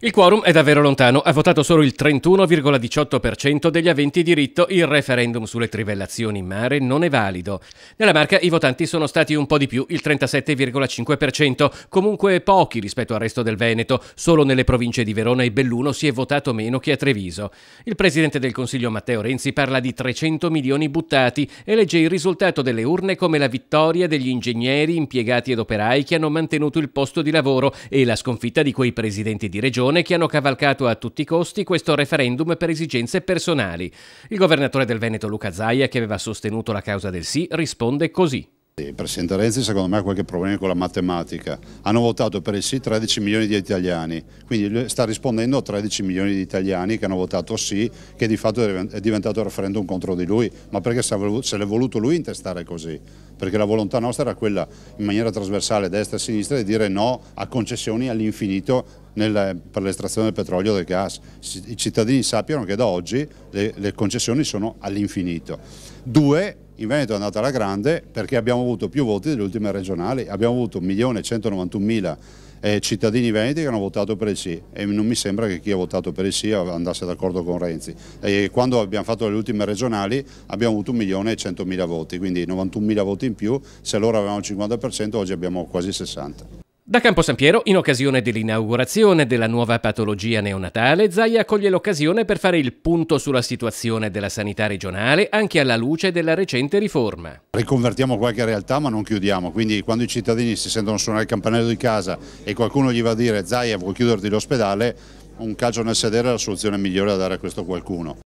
Il quorum è davvero lontano, ha votato solo il 31,18% degli aventi diritto, il referendum sulle trivellazioni in mare non è valido. Nella Marca i votanti sono stati un po' di più, il 37,5%, comunque pochi rispetto al resto del Veneto, solo nelle province di Verona e Belluno si è votato meno che a Treviso. Il presidente del Consiglio Matteo Renzi parla di 300 milioni buttati e legge il risultato delle urne come la vittoria degli ingegneri, impiegati ed operai che hanno mantenuto il posto di lavoro e la sconfitta di quei presidenti di regione persone che hanno cavalcato a tutti i costi questo referendum per esigenze personali. Il governatore del Veneto Luca Zaia, che aveva sostenuto la causa del sì, risponde così. Il Presidente Renzi secondo me ha qualche problema con la matematica. Hanno votato per il sì 13 milioni di italiani, quindi sta rispondendo a 13 milioni di italiani che hanno votato sì, che di fatto è diventato referendum contro di lui, ma perché se l'è voluto lui intestare così? Perché la volontà nostra era quella in maniera trasversale, destra e sinistra, di dire no a concessioni all'infinito nel, per l'estrazione del petrolio e del gas. I cittadini sappiano che da oggi le, le concessioni sono all'infinito. Due, in Veneto è andata alla grande perché abbiamo avuto più voti delle ultime regionali, abbiamo avuto 1.191.000 eh, cittadini veneti che hanno votato per il sì e non mi sembra che chi ha votato per il sì andasse d'accordo con Renzi. E quando abbiamo fatto le ultime regionali abbiamo avuto 1.100.000 voti, quindi 91.000 voti in più, se allora avevamo il 50% oggi abbiamo quasi 60. Da Campo San Piero, in occasione dell'inaugurazione della nuova patologia neonatale, Zaia coglie l'occasione per fare il punto sulla situazione della sanità regionale anche alla luce della recente riforma. Riconvertiamo qualche realtà ma non chiudiamo, quindi quando i cittadini si sentono suonare il campanello di casa e qualcuno gli va a dire Zaia vuoi chiuderti l'ospedale, un calcio nel sedere è la soluzione migliore da dare a questo qualcuno.